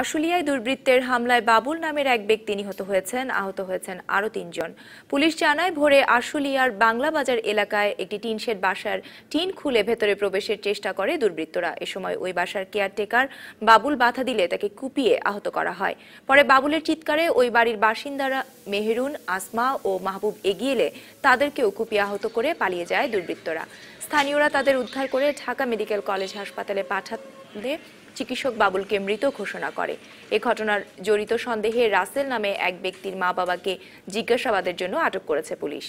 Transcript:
আশুলিয়ায় দুর্বৃত্তের হামলায় বাবুল নামের এক ব্যক্তি নিহত হয়েছেন আহত হয়েছেন আরও তিনজন পুলিশ জানায় ভোরে আশুলিয়ার বাংলা বাজার এলাকায় একটি টিনশেড বাসার টিন খুলে ভেতরে প্রবেশের চেষ্টা করে দুর্বৃত্তরা এ সময় ওই বাসার কেয়ারটেকার বাবুল বাধা দিলে তাকে কুপিয়ে আহত করা হয় পরে বাবুলের চিৎকারে ওই বাড়ির বাসিন্দারা মেহেরুন আসমা ও মাহবুব এগিয়ে এলে তাদেরকেও কুপিয়ে আহত করে পালিয়ে যায় দুর্বৃত্তরা স্থানীয়রা তাদের উদ্ধার করে ঢাকা মেডিকেল কলেজ হাসপাতালে পাঠালে চিকিৎসক বাবুলকে মৃত ঘোষণা করে এ ঘটনার জড়িত সন্দেহে রাসেল নামে এক ব্যক্তির মা বাবাকে জিজ্ঞাসাবাদের জন্য আটক করেছে পুলিশ